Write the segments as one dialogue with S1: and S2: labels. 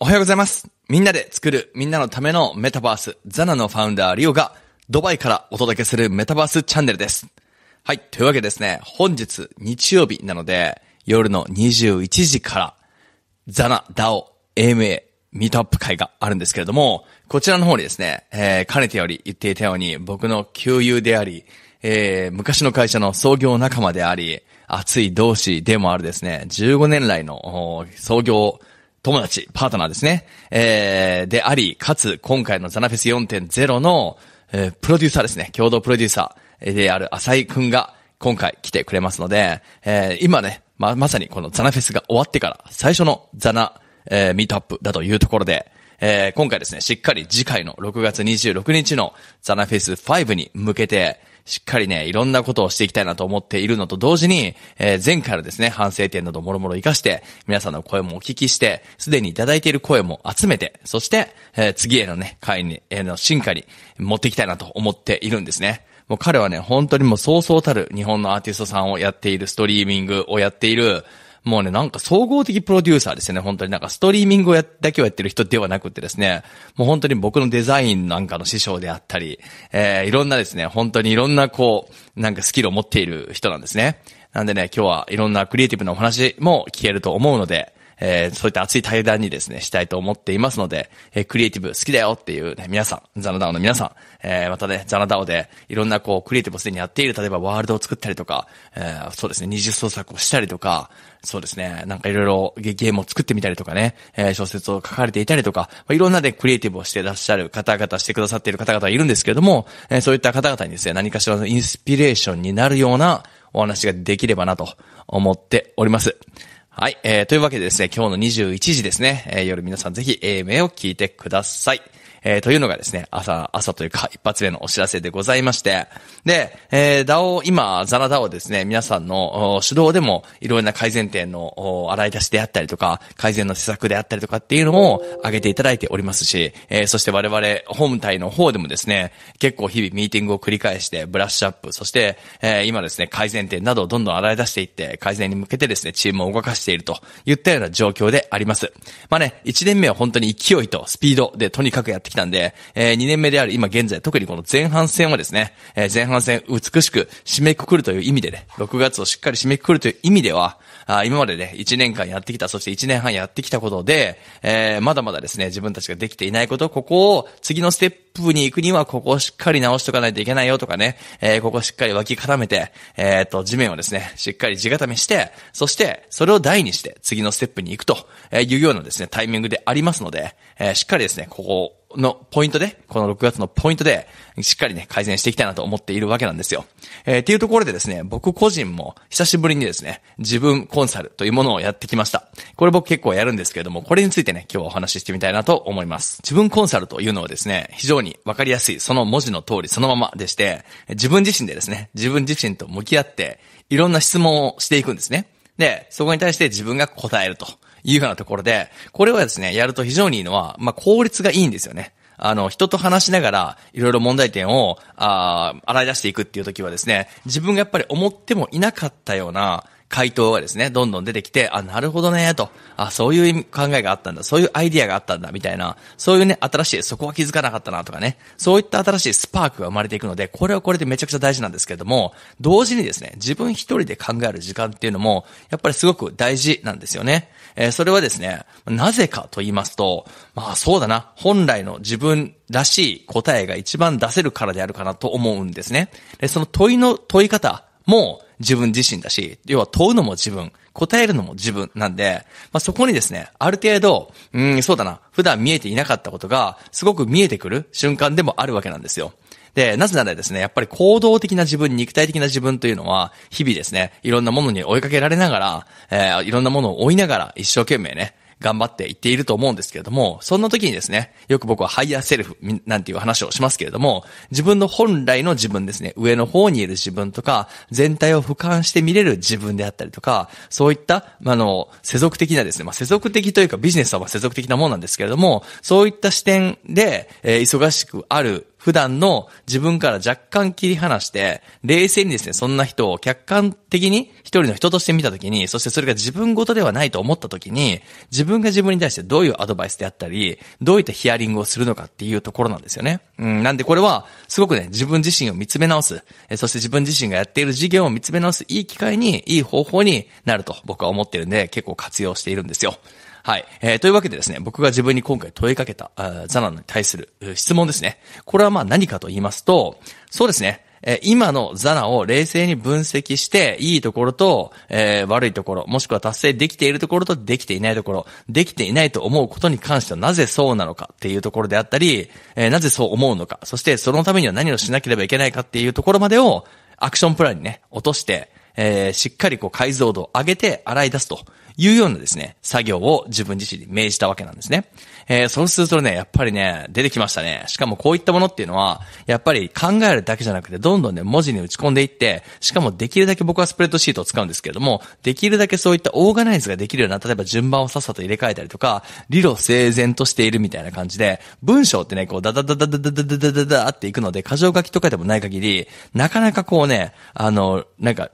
S1: おはようございます。みんなで作るみんなのためのメタバース、ザナのファウンダーリオがドバイからお届けするメタバースチャンネルです。はい。というわけですね、本日日曜日なので、夜の21時から、ザナ、ダオ、AMA、ミートアップ会があるんですけれども、こちらの方にですね、えー、かねてより言っていたように、僕の旧友であり、えー、昔の会社の創業仲間であり、熱い同志でもあるですね、15年来の創業友達、パートナーですね。えー、であり、かつ、今回のザナフェス4.0の、えー、プロデューサーですね。共同プロデューサーである浅井くんが、今回来てくれますので、えー、今ね、ま、まさにこのザナフェスが終わってから、最初のザナ、えー、ミートアップだというところで、えー、今回ですね、しっかり次回の6月26日のザナフェス5に向けて、しっかりね、いろんなことをしていきたいなと思っているのと同時に、えー、前回のですね、反省点などもろもろ活かして、皆さんの声もお聞きして、すでにいただいている声も集めて、そして、えー、次へのね、会に、への進化に持っていきたいなと思っているんですね。もう彼はね、本当にもうそうそうたる日本のアーティストさんをやっている、ストリーミングをやっている、もうね、なんか総合的プロデューサーですよね、本当になんかストリーミングをや、だけをやってる人ではなくてですね、もう本当に僕のデザインなんかの師匠であったり、えー、いろんなですね、本当にいろんなこう、なんかスキルを持っている人なんですね。なんでね、今日はいろんなクリエイティブなお話も聞けると思うので、えー、そういった熱い対談にですね、したいと思っていますので、えー、クリエイティブ好きだよっていうね、皆さん、ザナダオの皆さん、えー、またね、ザナダオで、いろんなこう、クリエイティブをすでにやっている、例えばワールドを作ったりとか、えー、そうですね、二次創作をしたりとか、そうですね、なんかいろいろゲームを作ってみたりとかね、えー、小説を書かれていたりとか、まあ、いろんなで、ね、クリエイティブをしていらっしゃる方々、してくださっている方々いるんですけれども、えー、そういった方々にですね、何かしらのインスピレーションになるようなお話ができればなと思っております。はい。えー、というわけでですね、今日の21時ですね、えー、夜皆さんぜひ a 名を聞いてください。えー、というのがですね、朝、朝というか一発目のお知らせでございまして、で、えー、オ、今、ザラダオですね、皆さんの主導でもいろいろな改善点の洗い出しであったりとか、改善の施策であったりとかっていうのも挙げていただいておりますし、えー、そして我々本体の方でもですね、結構日々ミーティングを繰り返してブラッシュアップ、そして、えー、今ですね、改善点などをどんどん洗い出していって、改善に向けてですね、チームを動かしているといったような状況であります。まあね、1年目は本当に勢いとスピードでとにかくやってってきたんで、えー、2年目である今現在、特にこの前半戦はですね、えー、前半戦美しく締めくくるという意味でね、6月をしっかり締めくくるという意味では、あ今までね、1年間やってきた、そして1年半やってきたことで、えー、まだまだですね、自分たちができていないこと、ここを次のステップに行くには、ここをしっかり直しとかないといけないよとかね、えー、ここしっかり脇固めて、えっ、と、地面をですね、しっかり地固めして、そして、それを台にして、次のステップに行くというようなですね、タイミングでありますので、えー、しっかりですね、ここをのポイントで、この6月のポイントで、しっかりね、改善していきたいなと思っているわけなんですよ。えー、っていうところでですね、僕個人も久しぶりにですね、自分コンサルというものをやってきました。これ僕結構やるんですけれども、これについてね、今日はお話ししてみたいなと思います。自分コンサルというのはですね、非常にわかりやすい、その文字の通りそのままでして、自分自身でですね、自分自身と向き合って、いろんな質問をしていくんですね。で、そこに対して自分が答えると。いうようなところで、これはですね、やると非常にいいのは、まあ、効率がいいんですよね。あの、人と話しながら、いろいろ問題点を、ああ、洗い出していくっていう時はですね、自分がやっぱり思ってもいなかったような、回答がですね、どんどん出てきて、あ、なるほどね、と。あ、そういう考えがあったんだ。そういうアイディアがあったんだ、みたいな。そういうね、新しい、そこは気づかなかったな、とかね。そういった新しいスパークが生まれていくので、これはこれでめちゃくちゃ大事なんですけれども、同時にですね、自分一人で考える時間っていうのも、やっぱりすごく大事なんですよね。えー、それはですね、なぜかと言いますと、まあそうだな、本来の自分らしい答えが一番出せるからであるかなと思うんですね。で、その問いの問い方も、自分自身だし、要は問うのも自分、答えるのも自分なんで、まあ、そこにですね、ある程度、うん、そうだな、普段見えていなかったことが、すごく見えてくる瞬間でもあるわけなんですよ。で、なぜならですね、やっぱり行動的な自分、肉体的な自分というのは、日々ですね、いろんなものに追いかけられながら、えー、いろんなものを追いながら、一生懸命ね、頑張っていっていると思うんですけれども、そんな時にですね、よく僕はハイヤーセルフなんていう話をしますけれども、自分の本来の自分ですね、上の方にいる自分とか、全体を俯瞰して見れる自分であったりとか、そういった、あの、世俗的なですね、まあ、世俗的というかビジネスは世俗的なもんなんですけれども、そういった視点で、えー、忙しくある普段の自分から若干切り離して、冷静にですね、そんな人を客観的に一人の人として見たときに、そしてそれが自分ごとではないと思ったときに、自分が自分に対してどういうアドバイスであったり、どういったヒアリングをするのかっていうところなんですよね。うん、なんでこれは、すごくね、自分自身を見つめ直す、えそして自分自身がやっている事業を見つめ直すいい機会に、いい方法になると僕は思ってるんで、結構活用しているんですよ。はい。えー、というわけでですね、僕が自分に今回問いかけた、ザナに対する質問ですね。これはまあ何かと言いますと、そうですね。え今のザナを冷静に分析して、いいところと、えー、悪いところ、もしくは達成できているところとできていないところ、できていないと思うことに関してはなぜそうなのかっていうところであったり、えー、なぜそう思うのか、そしてそのためには何をしなければいけないかっていうところまでを、アクションプランにね、落として、えー、しっかりこう解像度を上げて洗い出すというようなですね、作業を自分自身に命じたわけなんですね。えー、そうするとね、やっぱりね、出てきましたね。しかもこういったものっていうのは、やっぱり考えるだけじゃなくて、どんどんね、文字に打ち込んでいって、しかもできるだけ僕はスプレッドシートを使うんですけれども、できるだけそういったオーガナイズができるような、例えば順番をさっさと入れ替えたりとか、理路整然としているみたいな感じで、文章ってね、こう、ダダダダダダダダダダダっていくので、箇条書きとかでもない限り、なかなかこうね、あの、なんか、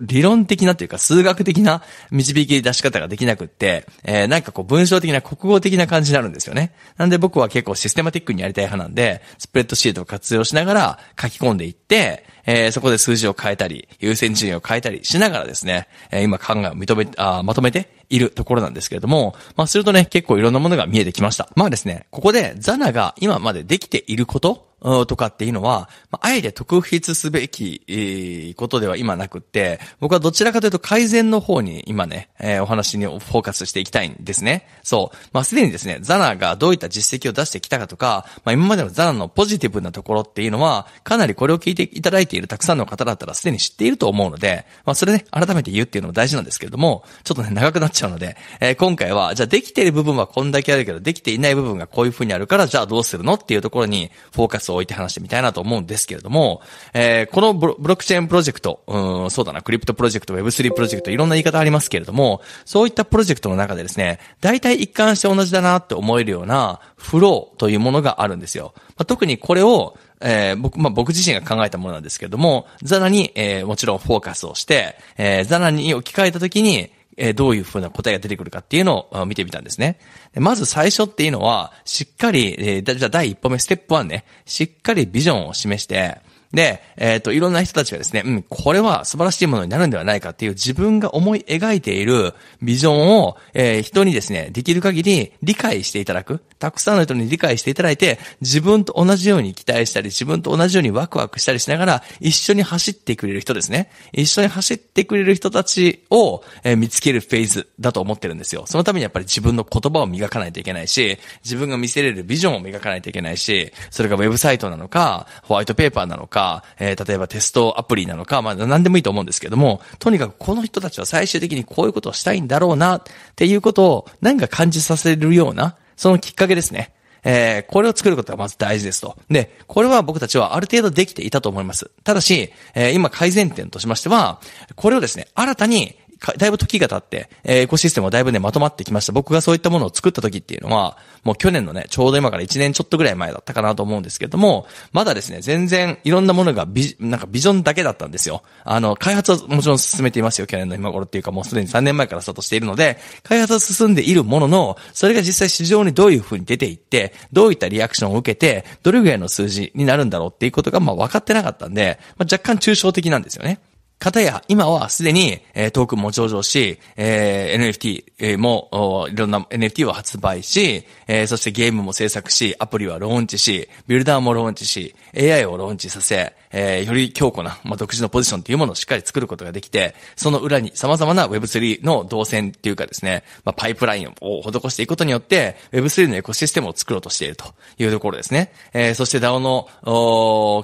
S1: 理論的なというか、数学的な導き出し方ができなくって、えー、なんかこう、文章的な、国語的な感じになるんですよね。なんで僕は結構システマティックにやりたい派なんで、スプレッドシートを活用しながら書き込んでいって、えー、そこで数字を変えたり、優先順位を変えたりしながらですね、えー、今考えを認め、あまとめているところなんですけれども、まあ、するとね、結構いろんなものが見えてきました。まあですね、ここでザナが今までできていること、とかっていうのは、まあ、あえて特筆すべき、ことでは今なくって、僕はどちらかというと改善の方に今ね、えー、お話にフォーカスしていきたいんですね。そう。まあ、すでにですね、ザナがどういった実績を出してきたかとか、まあ、今までのザナのポジティブなところっていうのは、かなりこれを聞いていただいてているたくさんの方だったらすでに知っていると思うので、まあそれね、改めて言うっていうのも大事なんですけれども、ちょっとね、長くなっちゃうので、えー、今回は、じゃあできている部分はこんだけあるけど、できていない部分がこういう風にあるから、じゃあどうするのっていうところにフォーカスを置いて話してみたいなと思うんですけれども、えー、このブロックチェーンプロジェクト、うん、そうだな、クリプトプロジェクト、Web3 プロジェクト、いろんな言い方ありますけれども、そういったプロジェクトの中でですね、大体一貫して同じだなって思えるようなフローというものがあるんですよ。まあ、特にこれをえー、僕、まあ、僕自身が考えたものなんですけども、ザラに、えー、もちろんフォーカスをして、えー、ザラに置き換えたときに、えー、どういうふうな答えが出てくるかっていうのを見てみたんですね。まず最初っていうのは、しっかり、えー、じゃあ第一歩目、ステップ1ね、しっかりビジョンを示して、で、えっ、ー、と、いろんな人たちがですね、うん、これは素晴らしいものになるんではないかっていう自分が思い描いているビジョンを、えー、人にですね、できる限り理解していただく。たくさんの人に理解していただいて、自分と同じように期待したり、自分と同じようにワクワクしたりしながら、一緒に走ってくれる人ですね。一緒に走ってくれる人たちを、えー、見つけるフェーズだと思ってるんですよ。そのためにやっぱり自分の言葉を磨かないといけないし、自分が見せれるビジョンを磨かないといけないし、それがウェブサイトなのか、ホワイトペーパーなのか、えー、例えばテストアプリなのか、まあ何でもいいと思うんですけども、とにかくこの人たちは最終的にこういうことをしたいんだろうな、っていうことを何か感じさせるような、そのきっかけですね。えー、これを作ることがまず大事ですと。で、これは僕たちはある程度できていたと思います。ただし、えー、今改善点としましては、これをですね、新たにだいぶ時が経って、えー、エコシステムはだいぶね、まとまってきました。僕がそういったものを作った時っていうのは、もう去年のね、ちょうど今から1年ちょっとぐらい前だったかなと思うんですけども、まだですね、全然いろんなものがビ、なんかビジョンだけだったんですよ。あの、開発はもちろん進めていますよ、去年の今頃っていうか、もうすでに3年前からスタートしているので、開発は進んでいるものの、それが実際市場にどういう風に出ていって、どういったリアクションを受けて、どれぐらいの数字になるんだろうっていうことが、まあ分かってなかったんで、まあ若干抽象的なんですよね。かたや、今はすでに、えー、トークンも上場し、えー、NFT、えも、いろんな NFT を発売し、えー、そしてゲームも制作し、アプリはローンチし、ビルダーもローンチし、AI をローンチさせ、えー、より強固な、まあ、独自のポジションっていうものをしっかり作ることができて、その裏に様々な Web3 の動線っていうかですね、まあ、パイプラインを施していくことによって、Web3 のエコシステムを作ろうとしているというところですね。えー、そして DAO の、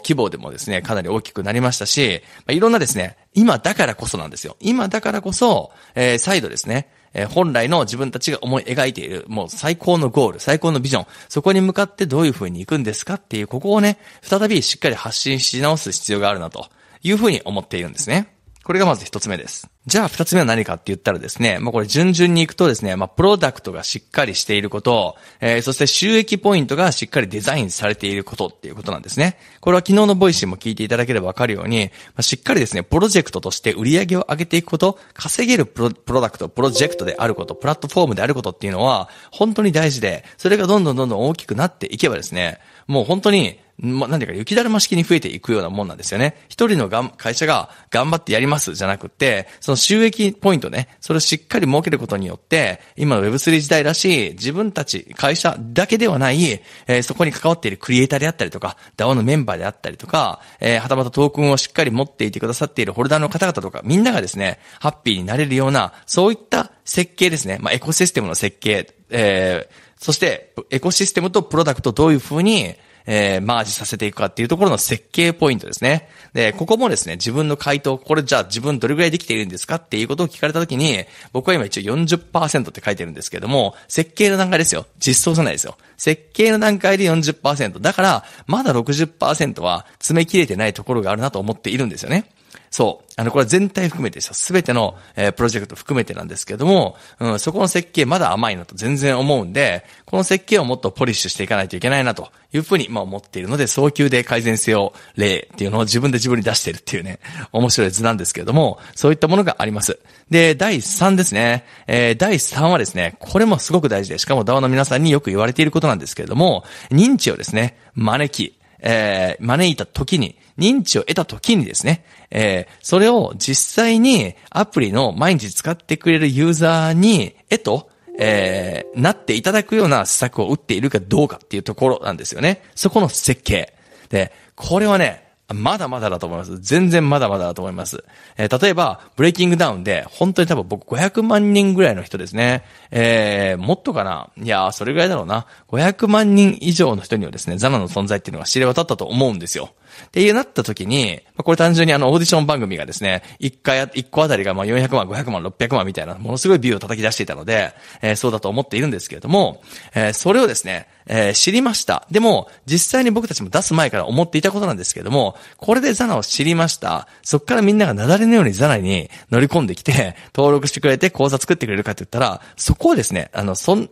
S1: 規模でもですね、かなり大きくなりましたし、まあ、いろんなですね、今だからこそなんですよ。今だからこそ、えー、再度ですね、えー、本来の自分たちが思い描いている、もう最高のゴール、最高のビジョン、そこに向かってどういう風に行くんですかっていう、ここをね、再びしっかり発信し直す必要があるなという風に思っているんですね。これがまず一つ目です。じゃあ二つ目は何かって言ったらですね、まあこれ順々に行くとですね、まあプロダクトがしっかりしていること、えー、そして収益ポイントがしっかりデザインされていることっていうことなんですね。これは昨日のボイシーも聞いていただければわかるように、まあ、しっかりですね、プロジェクトとして売り上げを上げていくこと、稼げるプロプロダクト、プロジェクトであること、プラットフォームであることっていうのは本当に大事で、それがどんどんどんどん大きくなっていけばですね、もう本当に、ま、なんていうか、雪だるま式に増えていくようなもんなんですよね。一人のがん会社が頑張ってやりますじゃなくて、その収益ポイントね、それをしっかり設けることによって、今の Web3 時代らしい、自分たち、会社だけではない、えー、そこに関わっているクリエイターであったりとか、DAO のメンバーであったりとか、えー、はたまたトークンをしっかり持っていてくださっているホルダーの方々とか、みんながですね、ハッピーになれるような、そういった設計ですね。まあ、エコシステムの設計、えー、そして、エコシステムとプロダクトどういうふうに、えー、マージさせていくかっていうところの設計ポイントですね。で、ここもですね、自分の回答、これじゃあ自分どれぐらいできているんですかっていうことを聞かれたときに、僕は今一応40%って書いてるんですけども、設計の段階ですよ。実装じゃないですよ。設計の段階で40%。だから、まだ60%は詰め切れてないところがあるなと思っているんですよね。そう。あの、これ全体含めてですよ。すべての、えー、プロジェクト含めてなんですけども、うん、そこの設計まだ甘いなと全然思うんで、この設計をもっとポリッシュしていかないといけないなというふうに、まあ思っているので、早急で改善性を例っていうのを自分で自分に出しているっていうね、面白い図なんですけれども、そういったものがあります。で、第3ですね。えー、第3はですね、これもすごく大事で、しかも DAO の皆さんによく言われていることなんですけれども、認知をですね、招き、えー、招いた時に、認知を得た時にですね、えー、それを実際にアプリの毎日使ってくれるユーザーに、えと、えー、なっていただくような施策を打っているかどうかっていうところなんですよね。そこの設計。で、これはね、まだまだだと思います。全然まだまだだと思います。えー、例えば、ブレイキングダウンで、本当に多分僕500万人ぐらいの人ですね。えー、もっとかないやそれぐらいだろうな。500万人以上の人にはですね、ザナの存在っていうのが知れ渡ったと思うんですよ。っていうなった時に、まこれ単純にあのオーディション番組がですね、1回、1個あたりがまあ400万、500万、600万みたいな、ものすごいビューを叩き出していたので、えー、そうだと思っているんですけれども、えー、それをですね、えー、知りました。でも、実際に僕たちも出す前から思っていたことなんですけれども、これでザナを知りました。そっからみんなが雪崩のようにザナに乗り込んできて、登録してくれて講座作ってくれるかって言ったら、そこをですね、あの、そん、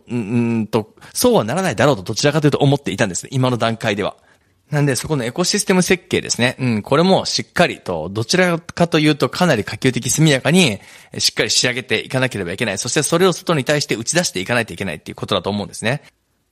S1: んと、そうはならないだろうとどちらかというと思っていたんですね。今の段階では。なんで、そこのエコシステム設計ですね。うん、これもしっかりと、どちらかというとかなり可及的速やかに、しっかり仕上げていかなければいけない。そしてそれを外に対して打ち出していかないといけないっていうことだと思うんですね。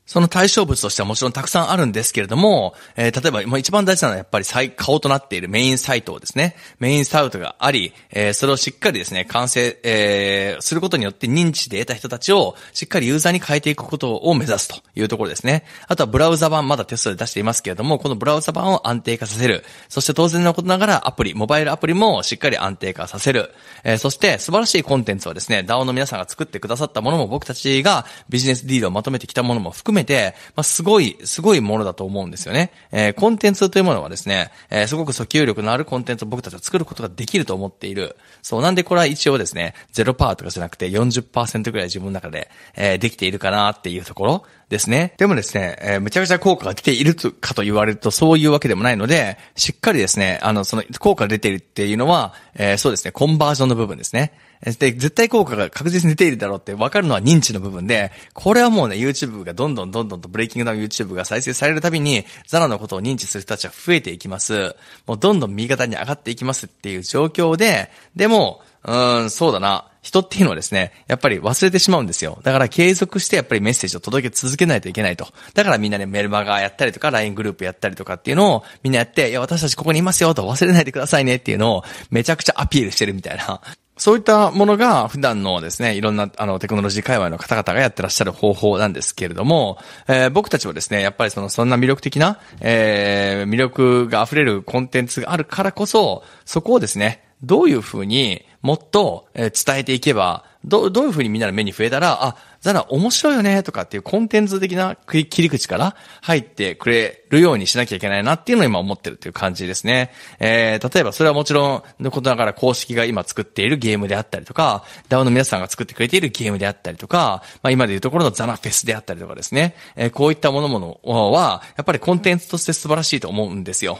S1: その対象物としてはもちろんたくさんあるんですけれども、えー、例えば、まあ、一番大事なのはやっぱり顔となっているメインサイトをですね、メインサイトがあり、えー、それをしっかりですね、完成、えー、することによって認知で得た人たちをしっかりユーザーに変えていくことを目指すというところですね。あとはブラウザ版、まだテストで出していますけれども、このブラウザ版を安定化させる。そして当然のことながらアプリ、モバイルアプリもしっかり安定化させる。えー、そして素晴らしいコンテンツはですね、DAO の皆さんが作ってくださったものも僕たちがビジネスディードをまとめてきたものも含めめて、まあ、すごい、すごいものだと思うんですよね。えー、コンテンツというものはですね、えー、すごく訴求力のあるコンテンツを僕たちは作ることができると思っている。そう、なんでこれは一応ですね、0%とかじゃなくて40%ぐらい自分の中で、えー、できているかなっていうところですね。でもですね、えー、めちゃくちゃ効果が出ているかと言われるとそういうわけでもないので、しっかりですね、あの、その効果が出ているっていうのは、えー、そうですね、コンバージョンの部分ですね。で、絶対効果が確実に出ているだろうって分かるのは認知の部分で、これはもうね、YouTube がどんどんどんどんとブレイキングダウン YouTube が再生されるたびに、ザラのことを認知する人たちは増えていきます。もうどんどん右肩に上がっていきますっていう状況で、でも、うーん、そうだな。人っていうのはですね、やっぱり忘れてしまうんですよ。だから継続してやっぱりメッセージを届け続けないといけないと。だからみんなね、メルマガやったりとか、LINE グループやったりとかっていうのをみんなやって、いや、私たちここにいますよと忘れないでくださいねっていうのをめちゃくちゃアピールしてるみたいな。そういったものが普段のですね、いろんなあのテクノロジー界隈の方々がやってらっしゃる方法なんですけれども、えー、僕たちもですね、やっぱりそのそんな魅力的な、えー、魅力が溢れるコンテンツがあるからこそ、そこをですね、どういうふうにもっと伝えていけば、ど、どういうふうにみんなの目に増えたら、あ、ザナ面白いよねとかっていうコンテンツ的な切り口から入ってくれるようにしなきゃいけないなっていうのを今思ってるっていう感じですね。えー、例えばそれはもちろんのことながら公式が今作っているゲームであったりとか、ダウンの皆さんが作ってくれているゲームであったりとか、まあ今でいうところのザラフェスであったりとかですね。えー、こういったものものは、やっぱりコンテンツとして素晴らしいと思うんですよ。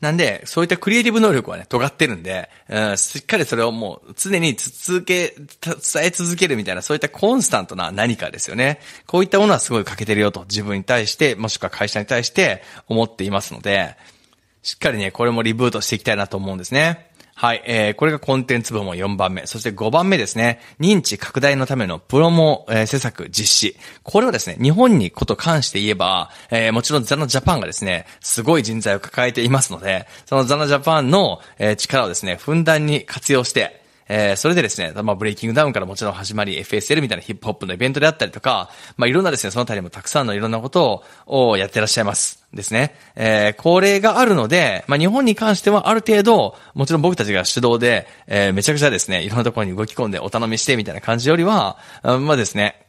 S1: なんで、そういったクリエイティブ能力はね、尖ってるんで、うん、しっかりそれをもう常に続け、伝え続けるみたいな、そういったコンスタントな何かですよね。こういったものはすごい欠けてるよと、自分に対して、もしくは会社に対して思っていますので、しっかりね、これもリブートしていきたいなと思うんですね。はい、えー、これがコンテンツ部門4番目。そして5番目ですね。認知拡大のためのプロモ、えー、施策実施。これはですね、日本にこと関して言えば、えー、もちろんザナジャパンがですね、すごい人材を抱えていますので、そのザナジャパンの、えー、力をですね、ふんだんに活用して、えー、それでですね、まあ、ブレイキングダウンからもちろん始まり、FSL みたいなヒップホップのイベントであったりとか、まあ、いろんなですね、そのあたりもたくさんのいろんなことをやってらっしゃいます。ですね。えー、これがあるので、まあ、日本に関してはある程度、もちろん僕たちが主導で、えー、めちゃくちゃですね、いろんなところに動き込んでお頼みしてみたいな感じよりは、あまあですね、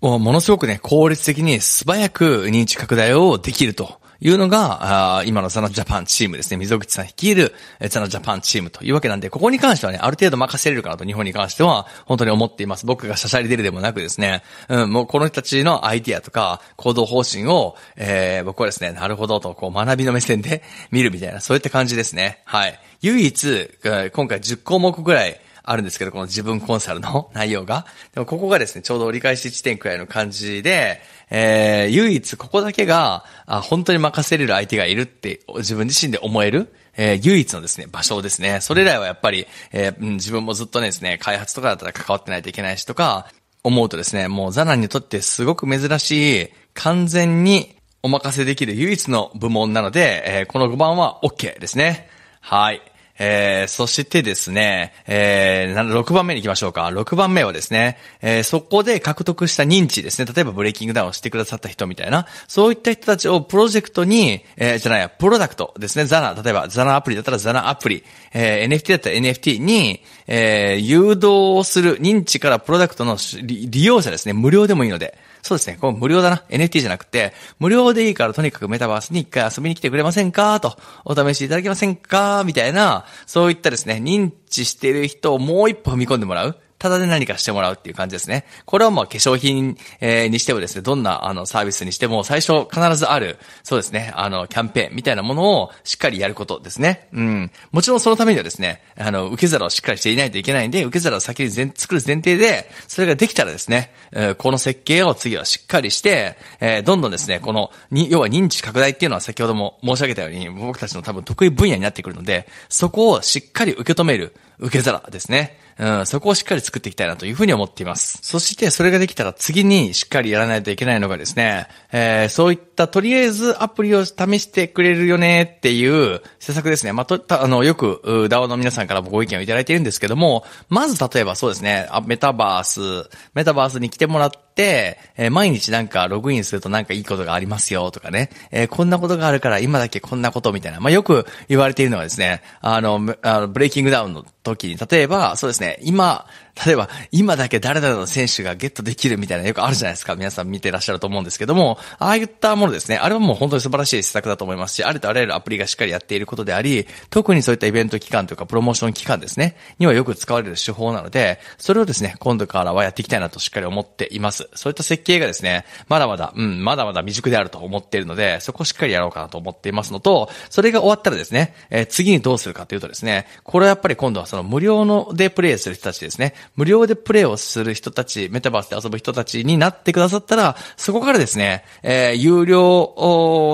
S1: もうものすごくね、効率的に素早く認知拡大をできるというのが、あ今のザナジャパンチームですね。溝口さん率いるザナジャパンチームというわけなんで、ここに関してはね、ある程度任せれるかなと日本に関しては本当に思っています。僕がシャシャリ出るでもなくですね、うん、もうこの人たちのアイディアとか行動方針を、えー、僕はですね、なるほどとこう学びの目線で見るみたいな、そういった感じですね。はい。唯一、今回10項目ぐらい、あるんですけど、この自分コンサルの 内容が。でもここがですね、ちょうど折り返し地点くらいの感じで、えー、唯一ここだけが、あ本当に任せれる相手がいるって自分自身で思える。えー、唯一のですね、場所ですね。それ以来はやっぱり、えー、自分もずっとねですね、開発とかだったら関わってないといけないしとか、思うとですね、もうザナにとってすごく珍しい、完全にお任せできる唯一の部門なので、えー、この5番は OK ですね。はい。えー、そしてですね、えー、6番目に行きましょうか。6番目はですね、えー、そこで獲得した認知ですね。例えばブレイキングダウンをしてくださった人みたいな、そういった人たちをプロジェクトに、えー、じゃないや、プロダクトですね。ザナ、例えばザナアプリだったらザナアプリ、えー、NFT だったら NFT に、えー、誘導をする認知からプロダクトの利用者ですね。無料でもいいので、そうですね、こう無料だな。NFT じゃなくて、無料でいいからとにかくメタバースに一回遊びに来てくれませんかと、お試しいただけませんかみたいな、そういったですね、認知してる人をもう一歩踏み込んでもらう。ただで何かしてもらうっていう感じですね。これはもう化粧品、えにしてもですね、どんなあのサービスにしても最初必ずある、そうですね、あの、キャンペーンみたいなものをしっかりやることですね。うん。もちろんそのためにはですね、あの、受け皿をしっかりしていないといけないんで、受け皿を先に作る前提で、それができたらですね、えこの設計を次はしっかりして、えどんどんですね、この、に、要は認知拡大っていうのは先ほども申し上げたように、僕たちの多分得意分野になってくるので、そこをしっかり受け止める。受け皿ですね。うん、そこをしっかり作っていきたいなというふうに思っています。そして、それができたら次にしっかりやらないといけないのがですね、えー、そういったとりあえずアプリを試してくれるよねっていう施策ですね。まあ、と、あの、よく、DAO の皆さんからもご意見をいただいているんですけども、まず例えばそうですね、メタバース、メタバースに来てもらって、って、えー、毎日なんかログインするとなんかいいことがありますよとかね、えー、こんなことがあるから今だけこんなことみたいな、まあ、よく言われているのはですね、あの、あのブレイキングダウンの時に、例えば、そうですね、今、例えば、今だけ誰々の選手がゲットできるみたいなよくあるじゃないですか。皆さん見てらっしゃると思うんですけども、ああいったものですね。あれはもう本当に素晴らしい施策だと思いますし、あるとあらゆるアプリがしっかりやっていることであり、特にそういったイベント期間というか、プロモーション期間ですね、にはよく使われる手法なので、それをですね、今度からはやっていきたいなとしっかり思っています。そういった設計がですね、まだまだ、うん、まだまだ未熟であると思っているので、そこをしっかりやろうかなと思っていますのと、それが終わったらですね、えー、次にどうするかというとですね、これはやっぱり今度はその無料のでプレイする人たちですね、無料でプレイをする人たち、メタバースで遊ぶ人たちになってくださったら、そこからですね、えー、有料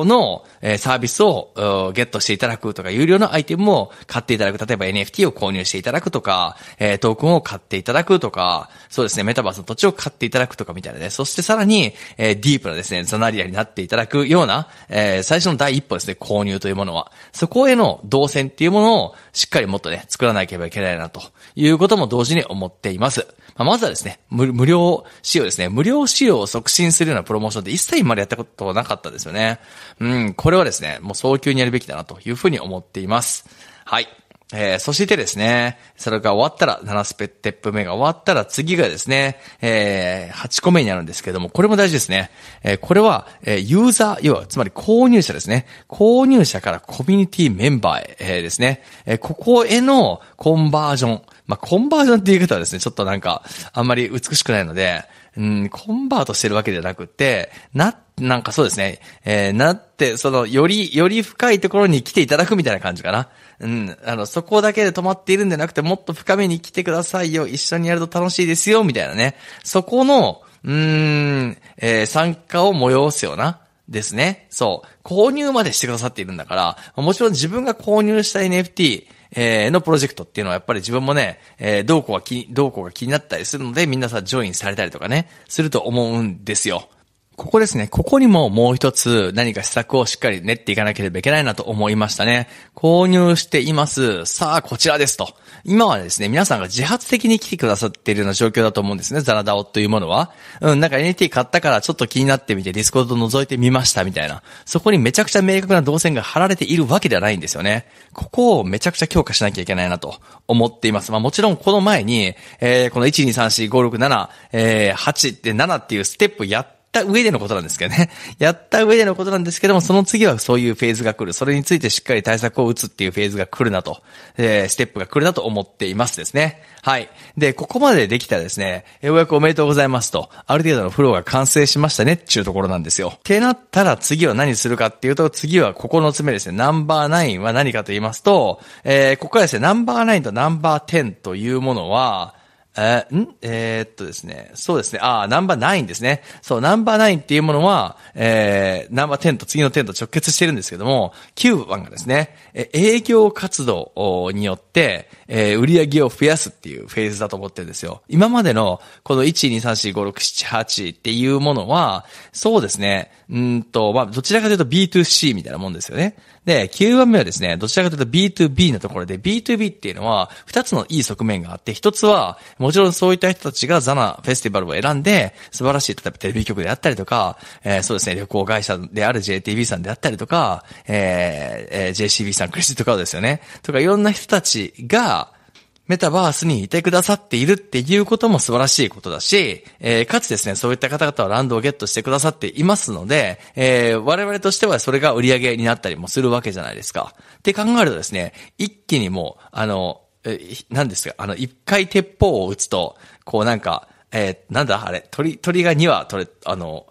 S1: のサービスをゲットしていただくとか、有料のアイテムを買っていただく。例えば NFT を購入していただくとか、えー、トークンを買っていただくとか、そうですね、メタバースの土地を買っていただくとかみたいなね。そしてさらに、えー、ディープなですね、ザナリアになっていただくような、えー、最初の第一歩ですね、購入というものは。そこへの動線っていうものをしっかりもっとね、作らなければいけないなということも同時に思ってっています。まずはですね、無料使用ですね。無料使用を促進するようなプロモーションって一切今までやったことはなかったですよね。うん、これはですね、もう早急にやるべきだなというふうに思っています。はい。えー、そしてですね、それが終わったら、7スペテップ目が終わったら、次がですね、えー、8個目になるんですけども、これも大事ですね。えー、これは、えー、ユーザー、要は、つまり購入者ですね。購入者からコミュニティメンバーへ、えー、ですね。えー、ここへのコンバージョン。まあ、コンバージョンって言い方はですね、ちょっとなんか、あんまり美しくないので、うん、コンバートしてるわけじゃなくて、な、なんかそうですね、えー、なって、その、より、より深いところに来ていただくみたいな感じかな。うん、あの、そこだけで止まっているんじゃなくて、もっと深めに来てくださいよ、一緒にやると楽しいですよ、みたいなね。そこの、うーん、えー、参加を催すような。ですね。そう。購入までしてくださっているんだから、もちろん自分が購入した NFT、えー、のプロジェクトっていうのはやっぱり自分もね、えー、どうこうが気、どうこうが気になったりするので、みんなさ、ジョインされたりとかね、すると思うんですよ。ここですね。ここにももう一つ何か施策をしっかり練っていかなければいけないなと思いましたね。購入しています。さあ、こちらですと。今はですね、皆さんが自発的に来てくださっているような状況だと思うんですね。ザラダオというものは。うん、なんか NT 買ったからちょっと気になってみて、ディスコード覗いてみましたみたいな。そこにめちゃくちゃ明確な動線が張られているわけではないんですよね。ここをめちゃくちゃ強化しなきゃいけないなと思っています。まあもちろんこの前に、えー、この1、2、3、4、5、6、7、えー、8って7っていうステップやってった上でのことなんですけどね。やった上でのことなんですけども、その次はそういうフェーズが来る。それについてしっかり対策を打つっていうフェーズが来るなと、えー、ステップが来るなと思っていますですね。はい。で、ここまでできたらですね、ようやくおめでとうございますと、ある程度のフローが完成しましたねっていうところなんですよ。ってなったら次は何するかっていうと、次はここの詰めですね、ナンバー9は何かと言いますと、えー、ここからですね、ナンバー9とナンバー10というものは、えー、んえー、っとですね。そうですね。ああ、ナンバーナインですね。そう、ナンバーナインっていうものは、えー、ナンバーテンと次のテンと直結してるんですけども、9番がですね、え営業活動によって、えー、売上を増やすっていうフェーズだと思ってるんですよ。今までの、この1、2、3、4、5、6、7、8っていうものは、そうですね。うんと、まあ、どちらかというと B2C みたいなもんですよね。で、9番目はですね、どちらかというと B2B のところで、B2B っていうのは、2つのいい側面があって、1つは、もちろんそういった人たちがザナフェスティバルを選んで、素晴らしい、例えばテレビ局であったりとか、えー、そうですね、旅行会社である JTB さんであったりとか、えー、えー、JCB さん、クレジットカードですよね。とか、いろんな人たちが、メタバースにいてくださっているっていうことも素晴らしいことだし、えー、かつですね、そういった方々はランドをゲットしてくださっていますので、えー、我々としてはそれが売り上げになったりもするわけじゃないですか。って考えるとですね、一気にもう、あの、え、何ですかあの、一回鉄砲を撃つと、こうなんか、えー、なんだあれ、鳥、鳥が2羽取れ、あの、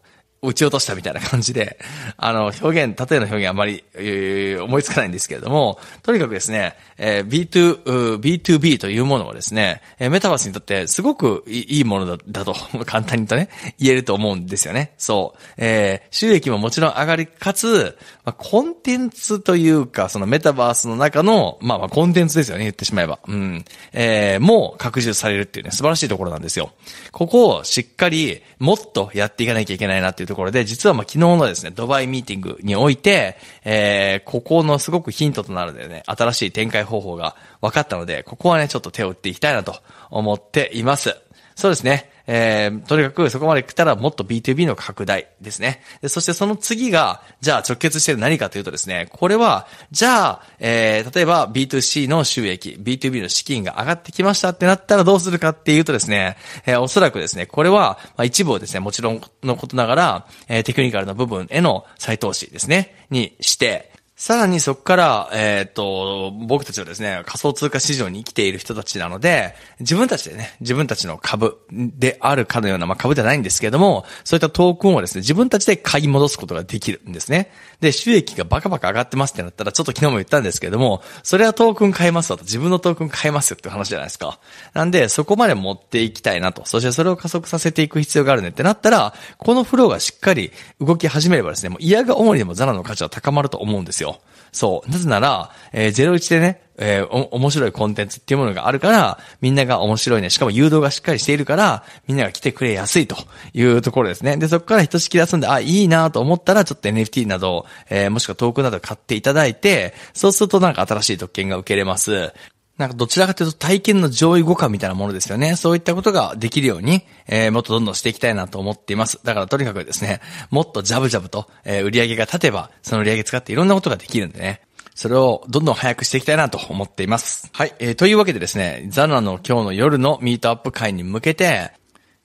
S1: 撃ち落としたみたいな感じで、あの、表現、縦の表現あまり、えー、思いつかないんですけれども、とにかくですね、えー、B2、B2B というものはですね、えー、メタバースにとってすごくいいものだだと、簡単にとね、言えると思うんですよね。そう。えー、収益ももちろん上がり、かつ、まあ、コンテンツというか、そのメタバースの中の、まあまあコンテンツですよね、言ってしまえば。うん。えー、もう拡充されるっていうね、素晴らしいところなんですよ。ここをしっかり、もっとやっていかなきゃいけないなっていうとところで、実はまあ昨日のですね、ドバイミーティングにおいて、えー、ここのすごくヒントとなるんだよね、新しい展開方法が分かったので、ここはね、ちょっと手を打っていきたいなと思っています。そうですね。えー、とにかくそこまで来たらもっと B2B の拡大ですね。でそしてその次が、じゃあ直結してる何かというとですね、これは、じゃあ、えー、例えば B2C の収益、B2B の資金が上がってきましたってなったらどうするかっていうとですね、えー、おそらくですね、これは、まあ、一部をですね、もちろんのことながら、えー、テクニカルな部分への再投資ですね、にして、さらにそこから、えっ、ー、と、僕たちはですね、仮想通貨市場に生きている人たちなので、自分たちでね、自分たちの株であるかのような、まあ株じゃないんですけれども、そういったトークンをですね、自分たちで買い戻すことができるんですね。で、収益がバカバカ上がってますってなったら、ちょっと昨日も言ったんですけども、それはトークン買えますわと、自分のトークン買えますよって話じゃないですか。なんで、そこまで持っていきたいなと、そしてそれを加速させていく必要があるねってなったら、このフローがしっかり動き始めればですね、もう嫌が主にでもザラの価値は高まると思うんですよ。そう。なぜなら、えー、01でね、えー、お、面白いコンテンツっていうものがあるから、みんなが面白いね。しかも誘導がしっかりしているから、みんなが来てくれやすいというところですね。で、そこからひとしきりすんで、あ、いいなと思ったら、ちょっと NFT など、えー、もしくはトークなど買っていただいて、そうするとなんか新しい特権が受けれます。なんかどちらかというと体験の上位互換みたいなものですよね。そういったことができるように、えー、もっとどんどんしていきたいなと思っています。だからとにかくですね、もっとジャブジャブと、えー、売り上げが立てば、その売り上げ使っていろんなことができるんでね。それをどんどん早くしていきたいなと思っています。はい。えー、というわけでですね、ザナの今日の夜のミートアップ会に向けて、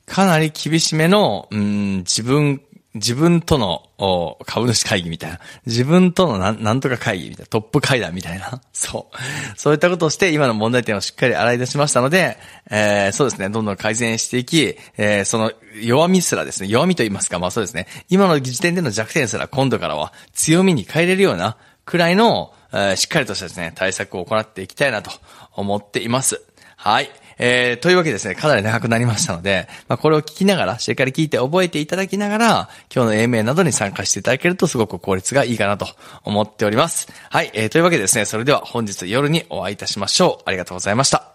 S1: かなり厳しめの、うん、自分自分との株主会議みたいな、自分とのなんなんとか会議みたいな、トップ会談みたいな、そう。そういったことをして、今の問題点をしっかり洗い出しましたので、えー、そうですね、どんどん改善していき、えー、その弱みすらですね、弱みと言いますか、まあそうですね、今の時点での弱点すら今度からは強みに変えれるようなくらいの、えー、しっかりとしたですね、対策を行っていきたいなと思っています。はい。えー、というわけですね、かなり長くなりましたので、まあ、これを聞きながら、しっかり聞いて覚えていただきながら、今日の A 明などに参加していただけるとすごく効率がいいかなと思っております。はい、えー、というわけでですね、それでは本日夜にお会いいたしましょう。ありがとうございました。